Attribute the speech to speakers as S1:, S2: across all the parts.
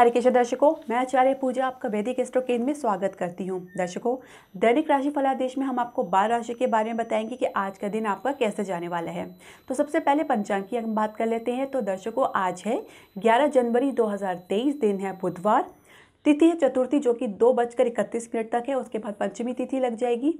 S1: हरे कृष्ण दर्शकों मैं आचार्य पूजा आपका वैदिक एस्ट्रो केंद्र में स्वागत करती हूँ दर्शकों दैनिक राशि फलादेश में हम आपको बाल राशि के बारे में बताएंगे कि आज का दिन आपका कैसे जाने वाला है तो सबसे पहले पंचांग की हम बात कर लेते हैं तो दर्शकों आज है ग्यारह जनवरी 2023 दिन है बुधवार तिथि है चतुर्थी जो कि दो बजकर इकतीस मिनट तक है उसके बाद पंचमी तिथि लग जाएगी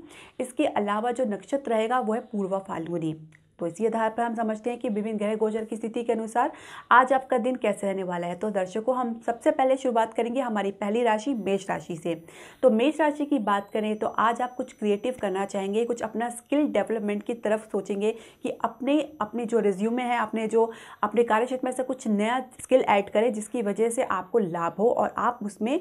S1: इसके अलावा जो नक्षत्र रहेगा वो है पूर्वा फाल्गुनी तो इसी आधार पर हम समझते हैं कि विभिन्न ग्रह गोचर की स्थिति के अनुसार आज आपका दिन कैसे रहने वाला है तो दर्शकों हम सबसे पहले शुरुआत करेंगे हमारी पहली राशि मेष राशि से तो मेष राशि की बात करें तो आज आप कुछ क्रिएटिव करना चाहेंगे कुछ अपना स्किल डेवलपमेंट की तरफ सोचेंगे कि अपने अपने जो रिज्यूमे हैं अपने जो अपने कार्यक्षेत्र में से कुछ नया स्किल ऐड करें जिसकी वजह से आपको लाभ हो और आप उसमें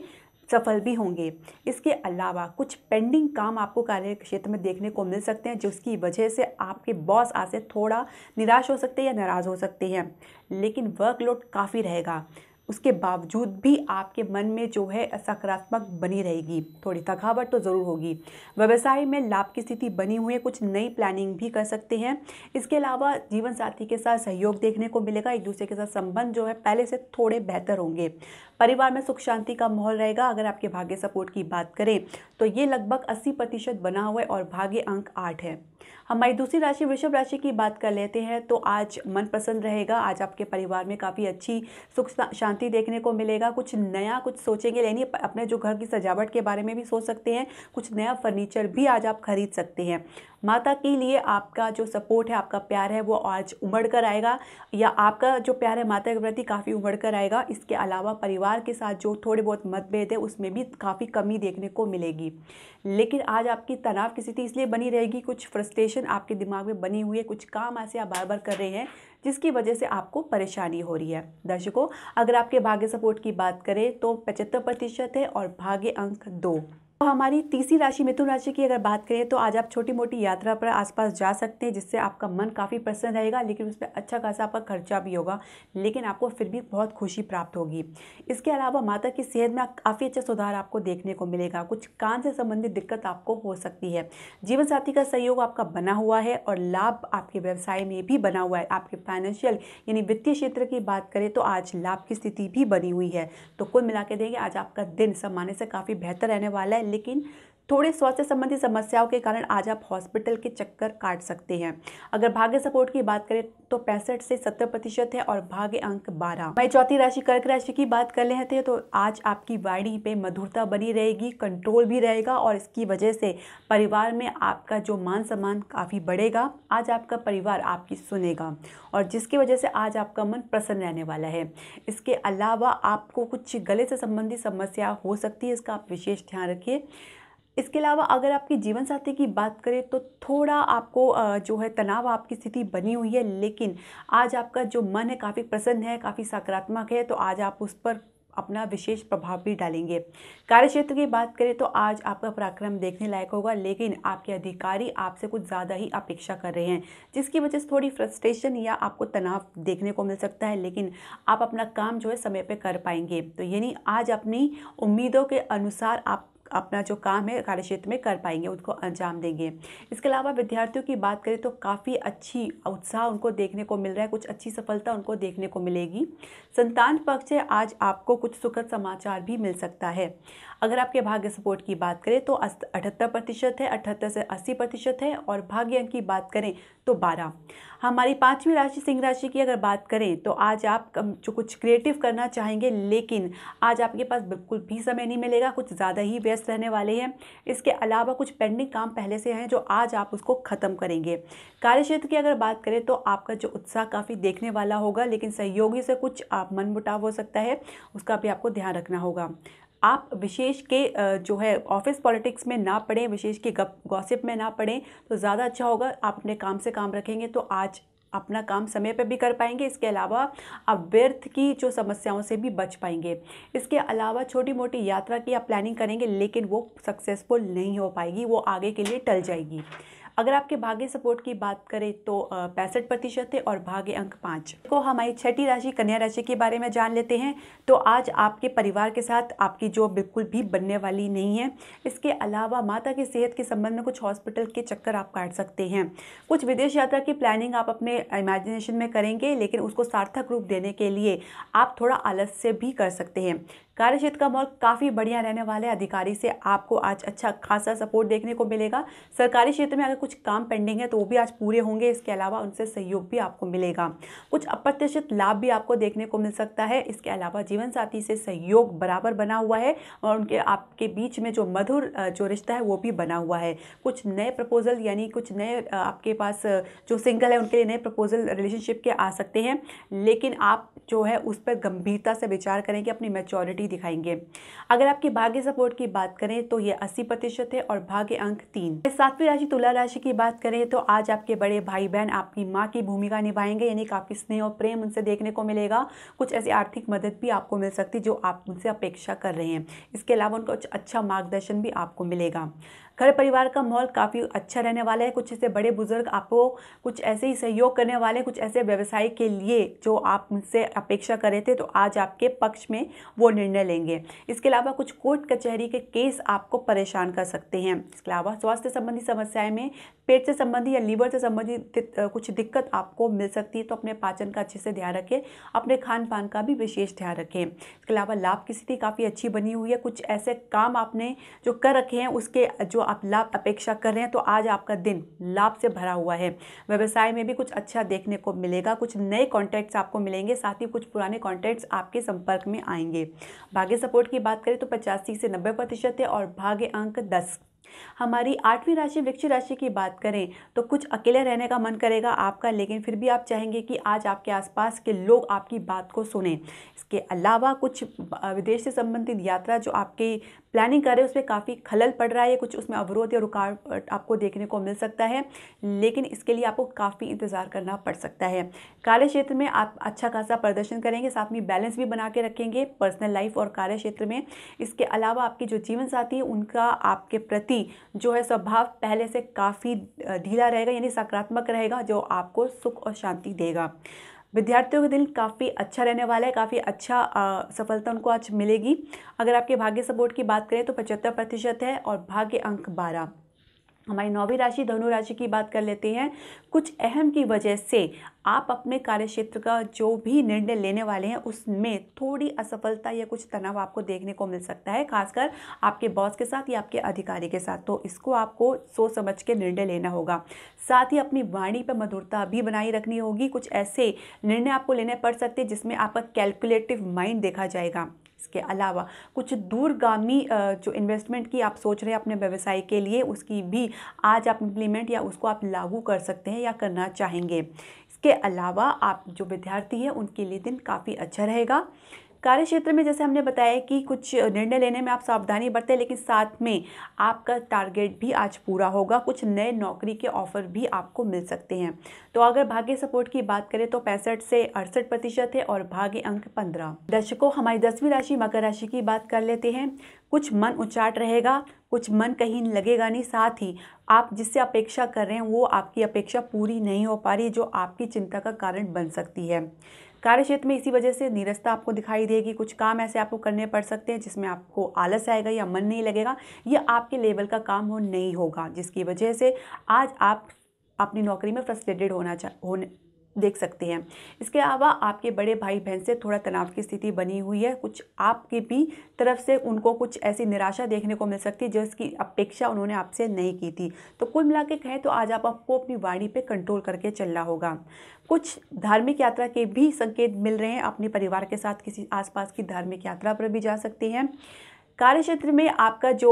S1: सफल भी होंगे इसके अलावा कुछ पेंडिंग काम आपको कार्य क्षेत्र में देखने को मिल सकते हैं जिसकी वजह से आपके बॉस आज थोड़ा निराश हो सकते हैं या नाराज़ हो सकते हैं लेकिन वर्कलोड काफ़ी रहेगा उसके बावजूद भी आपके मन में जो है सकारात्मक बनी रहेगी थोड़ी थकावट तो ज़रूर होगी व्यवसाय में लाभ की स्थिति बनी हुई है कुछ नई प्लानिंग भी कर सकते हैं इसके अलावा जीवन साथी के साथ सहयोग देखने को मिलेगा एक दूसरे के साथ संबंध जो है पहले से थोड़े बेहतर होंगे परिवार में सुख शांति का माहौल रहेगा अगर आपके भाग्य सपोर्ट की बात करें तो ये लगभग अस्सी प्रतिशत बना हुआ है और भाग्य अंक आठ है हमारी दूसरी राशि वृषभ राशि की बात कर लेते हैं तो आज मन प्रसन्न रहेगा आज आपके परिवार में काफ़ी अच्छी सुख शांति देखने को मिलेगा कुछ नया कुछ सोचेंगे यानी अपने जो घर की सजावट के बारे में भी सोच सकते हैं कुछ नया फर्नीचर भी आज आप खरीद सकते हैं माता के लिए आपका जो सपोर्ट है आपका प्यार है वो आज उमड़ कर आएगा या आपका जो प्यार है माता के प्रति काफ़ी उमड़ कर आएगा इसके अलावा परिवार के साथ जो थोड़े बहुत मतभेद है उसमें भी काफ़ी कमी देखने को मिलेगी लेकिन आज आपकी तनाव की स्थिति इसलिए बनी रहेगी कुछ फ्रस्ट्रेशन आपके दिमाग में बनी हुई है कुछ काम ऐसे आप बार बार कर रहे हैं जिसकी वजह से आपको परेशानी हो रही है दर्शकों अगर आपके भाग्य सपोर्ट की बात करें तो पचहत्तर प्रतिशत है और भाग्य अंक दो तो हमारी तीसरी राशि मिथुन राशि की अगर बात करें तो आज आप छोटी मोटी यात्रा पर आसपास जा सकते हैं जिससे आपका मन काफ़ी प्रसन्न रहेगा लेकिन उस पर अच्छा खासा आपका खर्चा भी होगा लेकिन आपको फिर भी बहुत खुशी प्राप्त होगी इसके अलावा माता की सेहत में काफ़ी अच्छा सुधार आपको देखने को मिलेगा कुछ कान से संबंधित दिक्कत आपको हो सकती है जीवन साथी का सहयोग आपका बना हुआ है और लाभ आपके व्यवसाय में भी बना हुआ है आपके फाइनेंशियल यानी वित्तीय क्षेत्र की बात करें तो आज लाभ की स्थिति भी बनी हुई है तो कुल मिला के देंगे आज आपका दिन सम्माने से काफ़ी बेहतर रहने वाला है लेकिन थोड़े स्वास्थ्य संबंधी समस्याओं के कारण आज आप हॉस्पिटल के चक्कर काट सकते हैं अगर भाग्य सपोर्ट की बात करें तो पैंसठ से सत्तर प्रतिशत है और भाग्य अंक बारह मैं चौथी राशि कर्क राशि की बात कर लेते हैं तो आज आपकी वाणी पे मधुरता बनी रहेगी कंट्रोल भी रहेगा और इसकी वजह से परिवार में आपका जो मान सम्मान काफ़ी बढ़ेगा आज आपका परिवार आपकी सुनेगा और जिसकी वजह से आज आपका मन प्रसन्न रहने वाला है इसके अलावा आपको कुछ गले से संबंधित समस्या हो सकती है इसका आप विशेष ध्यान रखिए इसके अलावा अगर आपके जीवन साथी की बात करें तो थोड़ा आपको जो है तनाव आपकी स्थिति बनी हुई है लेकिन आज आपका जो मन है काफ़ी प्रसन्न है काफ़ी सकारात्मक है तो आज आप उस पर अपना विशेष प्रभाव भी डालेंगे कार्य क्षेत्र की बात करें तो आज आपका पराक्रम देखने लायक होगा लेकिन आपके अधिकारी आपसे कुछ ज़्यादा ही अपेक्षा कर रहे हैं जिसकी वजह से थोड़ी फ्रस्ट्रेशन या आपको तनाव देखने को मिल सकता है लेकिन आप अपना काम जो है समय पर कर पाएंगे तो यानी आज अपनी उम्मीदों के अनुसार आप अपना जो काम है कार्यक्षेत्र में कर पाएंगे उसको अंजाम देंगे इसके अलावा विद्यार्थियों की बात करें तो काफ़ी अच्छी उत्साह उनको देखने को मिल रहा है कुछ अच्छी सफलता उनको देखने को मिलेगी संतान पक्ष से आज आपको कुछ सुखद समाचार भी मिल सकता है अगर आपके भाग्य सपोर्ट की बात करें तो अठहत्तर प्रतिशत है अठहत्तर से अस्सी प्रतिशत है और भाग्य अंक की बात करें तो बारह हमारी पाँचवीं राशि सिंह राशि की अगर बात करें तो आज आप जो कुछ क्रिएटिव करना चाहेंगे लेकिन आज आपके पास बिल्कुल भी समय नहीं मिलेगा कुछ ज़्यादा ही व्यस्त रहने वाले हैं इसके अलावा कुछ पेंडिंग काम पहले से हैं जो आज आप उसको ख़त्म करेंगे कार्य क्षेत्र की अगर बात करें तो आपका जो उत्साह काफ़ी देखने वाला होगा लेकिन सहयोगी से कुछ आप मनमुटाव हो सकता है उसका भी आपको ध्यान रखना होगा आप विशेष के जो है ऑफिस पॉलिटिक्स में ना पढ़ें विशेष के गप गॉसिप में ना पढ़ें तो ज़्यादा अच्छा होगा आप अपने काम से काम रखेंगे तो आज अपना काम समय पर भी कर पाएंगे इसके अलावा आप व्यर्थ की जो समस्याओं से भी बच पाएंगे इसके अलावा छोटी मोटी यात्रा की आप प्लानिंग करेंगे लेकिन वो सक्सेसफुल नहीं हो पाएगी वो आगे के लिए टल जाएगी अगर आपके भाग्य सपोर्ट की बात करें तो पैंसठ प्रतिशत है और भाग्य अंक पाँच को तो हमारी छठी राशि कन्या राशि के बारे में जान लेते हैं तो आज आपके परिवार के साथ आपकी जो बिल्कुल भी बनने वाली नहीं है इसके अलावा माता की सेहत के संबंध में कुछ हॉस्पिटल के चक्कर आप काट सकते हैं कुछ विदेश यात्रा की प्लानिंग आप अपने इमेजिनेशन में करेंगे लेकिन उसको सार्थक रूप देने के लिए आप थोड़ा आलस्य भी कर सकते हैं कार्यक्षेत्र का माहौल काफ़ी बढ़िया रहने वाला है अधिकारी से आपको आज अच्छा खासा सपोर्ट देखने को मिलेगा सरकारी क्षेत्र में अगर कुछ काम पेंडिंग है तो वो भी आज पूरे होंगे इसके अलावा उनसे सहयोग भी आपको मिलेगा कुछ अप्रत्याशित लाभ भी आपको देखने को मिल सकता है इसके अलावा जीवन साथी से सहयोग बराबर बना हुआ है और उनके आपके बीच में जो मधुर जो रिश्ता है वो भी बना हुआ है कुछ नए प्रपोजल यानी कुछ नए आपके पास जो सिंगल है उनके लिए नए प्रपोजल रिलेशनशिप के आ सकते हैं लेकिन आप जो है उस पर गंभीरता से विचार करें कि अपनी मेचोरिटी दिखाएंगे अगर आपके भाग्य सपोर्ट की बात करें तो ये अस्सी प्रतिशत है और भाग्य अंक तीन सातवीं राशि तुला राशि की बात करें तो आज आपके बड़े भाई बहन आपकी माँ की भूमिका निभाएंगे यानी काफ़ी स्नेह और प्रेम उनसे देखने को मिलेगा कुछ ऐसी आर्थिक मदद भी आपको मिल सकती है जो आप उनसे अपेक्षा कर रहे हैं इसके अलावा उनका अच्छा मार्गदर्शन भी आपको मिलेगा घर परिवार का माहौल काफ़ी अच्छा रहने वाला है कुछ ऐसे बड़े बुजुर्ग आपको कुछ ऐसे ही सहयोग करने वाले हैं कुछ ऐसे व्यवसाय के लिए जो आप उनसे अपेक्षा करे थे तो आज आपके पक्ष में वो निर्णय लेंगे इसके अलावा कुछ कोर्ट कचहरी के केस आपको परेशान कर सकते हैं इसके अलावा स्वास्थ्य संबंधी समस्याएं में पेट से संबंधी या लीवर से संबंधित कुछ दिक्कत आपको मिल सकती है तो अपने पाचन का अच्छे से ध्यान रखें अपने खान पान का भी विशेष ध्यान रखें इसके अलावा लाभ की स्थिति काफ़ी अच्छी बनी हुई है कुछ ऐसे काम आपने जो कर रखे हैं उसके जो आप लाभ अपेक्षा कर रहे हैं तो आज आपका दिन लाभ से भरा हुआ है व्यवसाय में भी कुछ अच्छा देखने को मिलेगा कुछ नए कॉन्टैक्ट्स आपको मिलेंगे साथ ही कुछ पुराने कॉन्टैक्ट्स आपके संपर्क में आएंगे भाग्य सपोर्ट की बात करें तो पचासी से नब्बे प्रतिशत है और भाग्य अंक दस हमारी आठवीं राशि वृक्ष राशि की बात करें तो कुछ अकेले रहने का मन करेगा आपका लेकिन फिर भी आप चाहेंगे कि आज आपके आसपास के लोग आपकी बात को सुने इसके अलावा कुछ विदेश से संबंधित यात्रा जो आपकी प्लानिंग कर रहे हैं उसमें काफ़ी खलल पड़ रहा है कुछ उसमें अवरोध या रुकावट आपको देखने को मिल सकता है लेकिन इसके लिए आपको काफ़ी इंतज़ार करना पड़ सकता है कार्य क्षेत्र में आप अच्छा खासा प्रदर्शन करेंगे साथ में बैलेंस भी बना के रखेंगे पर्सनल लाइफ और कार्य क्षेत्र में इसके अलावा आपके जो जीवन साथी उनका आपके प्रति भी जो है स्वभाव पहले से काफ़ी ढीला रहेगा यानी सकारात्मक रहेगा जो आपको सुख और शांति देगा विद्यार्थियों का दिन काफ़ी अच्छा रहने वाला है काफ़ी अच्छा आ, सफलता उनको आज मिलेगी अगर आपके भाग्य सपोर्ट की बात करें तो पचहत्तर प्रतिशत है और भाग्य अंक बारह हमारी नौवीं राशि धनु राशि की बात कर लेते हैं कुछ अहम की वजह से आप अपने कार्य क्षेत्र का जो भी निर्णय लेने वाले हैं उसमें थोड़ी असफलता या कुछ तनाव आपको देखने को मिल सकता है खासकर आपके बॉस के साथ या आपके अधिकारी के साथ तो इसको आपको सोच समझ के निर्णय लेना होगा साथ ही अपनी वाणी पर मधुरता भी बनाई रखनी होगी कुछ ऐसे निर्णय आपको लेने पड़ सकते हैं जिसमें आपका कैलकुलेटिव माइंड देखा जाएगा इसके अलावा कुछ दूरगामी जो इन्वेस्टमेंट की आप सोच रहे हैं अपने व्यवसाय के लिए उसकी भी आज आप इम्प्लीमेंट या उसको आप लागू कर सकते हैं या करना चाहेंगे इसके अलावा आप जो विद्यार्थी हैं उनके लिए दिन काफ़ी अच्छा रहेगा कार्य क्षेत्र में जैसे हमने बताया कि कुछ निर्णय लेने में आप सावधानी बरतें लेकिन साथ में आपका टारगेट भी आज पूरा होगा कुछ नए नौकरी के ऑफर भी आपको मिल सकते हैं तो अगर भाग्य सपोर्ट की बात करें तो पैंसठ से अड़सठ प्रतिशत है और भाग्य अंक पंद्रह दर्शकों हमारी दसवीं राशि मकर राशि की बात कर लेते हैं कुछ मन उचाट रहेगा कुछ मन कहीं लगेगा नहीं साथ ही आप जिससे अपेक्षा कर रहे हैं वो आपकी अपेक्षा पूरी नहीं हो पा रही जो आपकी चिंता का कारण बन सकती है कार्य क्षेत्र में इसी वजह से नीरसता आपको दिखाई देगी कुछ काम ऐसे आपको करने पड़ सकते हैं जिसमें आपको आलस आएगा या मन नहीं लगेगा या आपके लेवल का काम हो नहीं होगा जिसकी वजह से आज आप अपनी नौकरी में फ्रस्ट्रेटेड होना चाह होने देख सकते हैं इसके अलावा आपके बड़े भाई बहन से थोड़ा तनाव की स्थिति बनी हुई है कुछ आपकी भी तरफ से उनको कुछ ऐसी निराशा देखने को मिल सकती है जिसकी अपेक्षा उन्होंने आपसे नहीं की थी तो कुल मिला के कहें तो आज आप आपको अपनी वाणी पे कंट्रोल करके चलना होगा कुछ धार्मिक यात्रा के भी संकेत मिल रहे हैं अपने परिवार के साथ किसी आसपास की धार्मिक यात्रा पर भी जा सकते हैं कार्य क्षेत्र में आपका जो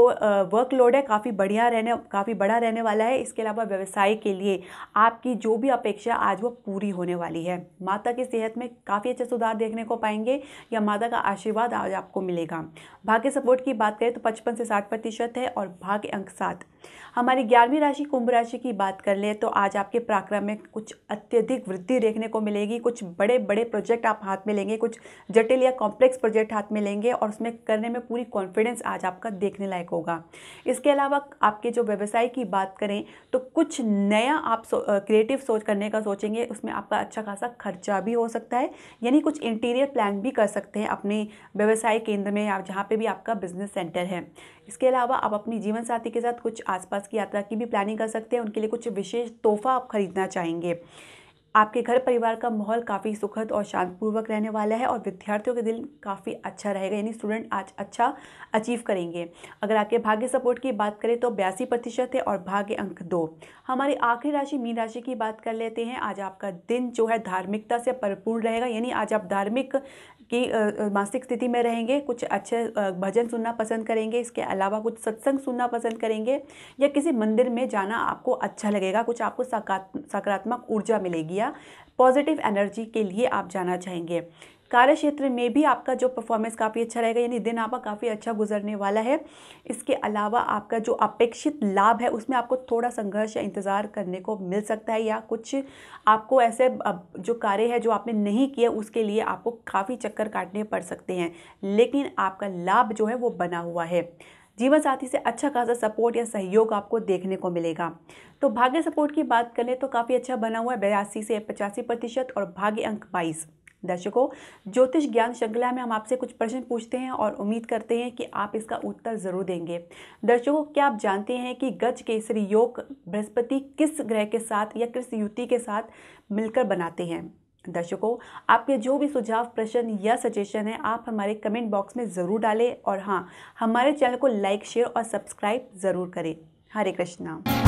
S1: वर्कलोड है काफ़ी बढ़िया रहने काफ़ी बड़ा रहने वाला है इसके अलावा व्यवसाय के लिए आपकी जो भी अपेक्षा आज वो पूरी होने वाली है माता की सेहत में काफ़ी अच्छे सुधार देखने को पाएंगे या माता का आशीर्वाद आज आपको मिलेगा भाग्य सपोर्ट की बात करें तो पचपन से साठ प्रतिशत है और भाग्य अंक सात हमारी ग्यारहवीं राशि कुंभ राशि की बात कर ले तो आज आपके प्राक्रम में कुछ अत्यधिक वृद्धि देखने को मिलेगी कुछ बड़े बड़े प्रोजेक्ट आप हाथ में लेंगे कुछ जटिल या कॉम्प्लेक्स प्रोजेक्ट हाथ में लेंगे और उसमें करने में पूरी कॉन्फिडेंस आज आपका देखने लायक होगा इसके अलावा आपके जो व्यवसाय की बात करें तो कुछ नया आप क्रिएटिव सोच करने का सोचेंगे उसमें आपका अच्छा खासा खर्चा भी हो सकता है यानी कुछ इंटीरियर प्लान भी कर सकते हैं अपने व्यवसाय केंद्र में या जहाँ पर भी आपका बिजनेस सेंटर है इसके अलावा आप अपनी जीवन साथी के साथ कुछ आसपास की यात्रा की भी प्लानिंग कर सकते हैं उनके लिए कुछ विशेष तोहफा आप खरीदना चाहेंगे आपके घर परिवार का माहौल काफ़ी सुखद और शांतपूर्वक रहने वाला है और विद्यार्थियों के दिन काफ़ी अच्छा रहेगा यानी स्टूडेंट आज अच्छा अचीव करेंगे अगर आपके भाग्य सपोर्ट की बात करें तो बयासी प्रतिशत है और भाग्य अंक दो हमारी आखिरी राशि मीन राशि की बात कर लेते हैं आज आपका दिन जो है धार्मिकता से परिपूर्ण रहेगा यानी आज आप धार्मिक कि मानसिक स्थिति में रहेंगे कुछ अच्छे भजन सुनना पसंद करेंगे इसके अलावा कुछ सत्संग सुनना पसंद करेंगे या किसी मंदिर में जाना आपको अच्छा लगेगा कुछ आपको सकारात्मक ऊर्जा मिलेगी या पॉजिटिव एनर्जी के लिए आप जाना चाहेंगे कार्य क्षेत्र में भी आपका जो परफॉर्मेंस काफ़ी अच्छा रहेगा यानी दिन आपका काफ़ी अच्छा गुजरने वाला है इसके अलावा आपका जो अपेक्षित लाभ है उसमें आपको थोड़ा संघर्ष या इंतज़ार करने को मिल सकता है या कुछ आपको ऐसे जो कार्य है जो आपने नहीं किया उसके लिए आपको काफ़ी चक्कर काटने पड़ सकते हैं लेकिन आपका लाभ जो है वो बना हुआ है जीवन साथी से अच्छा खासा सपोर्ट या सहयोग आपको देखने को मिलेगा तो भाग्य सपोर्ट की बात करें तो काफ़ी अच्छा बना हुआ है बयासी से पचासी प्रतिशत और भाग्य अंक बाईस दर्शकों ज्योतिष ज्ञान श्रृंखला में हम आपसे कुछ प्रश्न पूछते हैं और उम्मीद करते हैं कि आप इसका उत्तर ज़रूर देंगे दर्शकों क्या आप जानते हैं कि गज केसरी योग बृहस्पति किस ग्रह के साथ या किस युति के साथ मिलकर बनाते हैं दर्शकों आपके जो भी सुझाव प्रश्न या सजेशन है आप हमारे कमेंट बॉक्स में ज़रूर डालें और हाँ हमारे चैनल को लाइक शेयर और सब्सक्राइब ज़रूर करें हरे कृष्णा